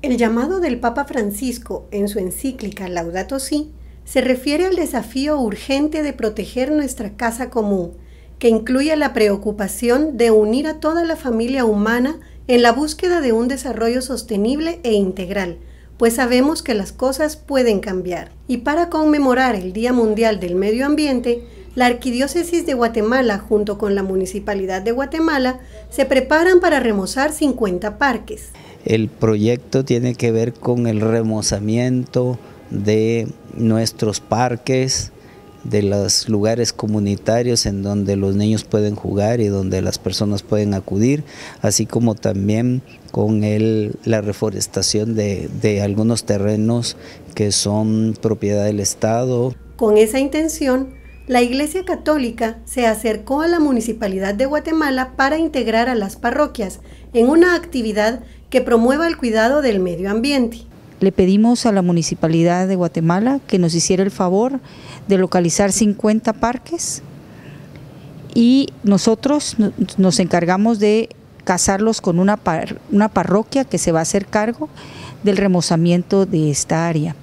El llamado del Papa Francisco en su encíclica Laudato Si se refiere al desafío urgente de proteger nuestra casa común, que incluye la preocupación de unir a toda la familia humana en la búsqueda de un desarrollo sostenible e integral, pues sabemos que las cosas pueden cambiar. Y para conmemorar el Día Mundial del Medio Ambiente, la Arquidiócesis de Guatemala junto con la Municipalidad de Guatemala se preparan para remozar 50 parques. El proyecto tiene que ver con el remozamiento de nuestros parques, de los lugares comunitarios en donde los niños pueden jugar y donde las personas pueden acudir, así como también con la reforestación de, de algunos terrenos que son propiedad del Estado. Con esa intención, la Iglesia Católica se acercó a la Municipalidad de Guatemala para integrar a las parroquias en una actividad que promueva el cuidado del medio ambiente. Le pedimos a la Municipalidad de Guatemala que nos hiciera el favor de localizar 50 parques y nosotros nos encargamos de casarlos con una, una parroquia que se va a hacer cargo del remozamiento de esta área.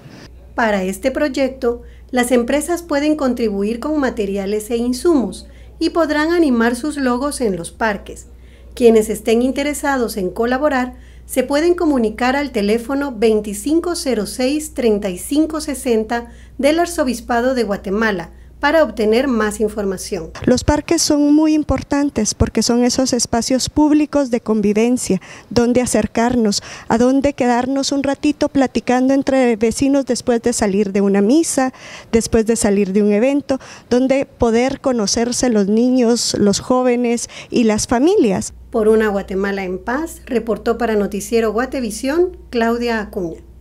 Para este proyecto, las empresas pueden contribuir con materiales e insumos y podrán animar sus logos en los parques. Quienes estén interesados en colaborar se pueden comunicar al teléfono 2506-3560 del Arzobispado de Guatemala para obtener más información. Los parques son muy importantes porque son esos espacios públicos de convivencia, donde acercarnos, a donde quedarnos un ratito platicando entre vecinos después de salir de una misa, después de salir de un evento, donde poder conocerse los niños, los jóvenes y las familias. Por una Guatemala en paz, reportó para Noticiero Guatevisión Claudia Acuña.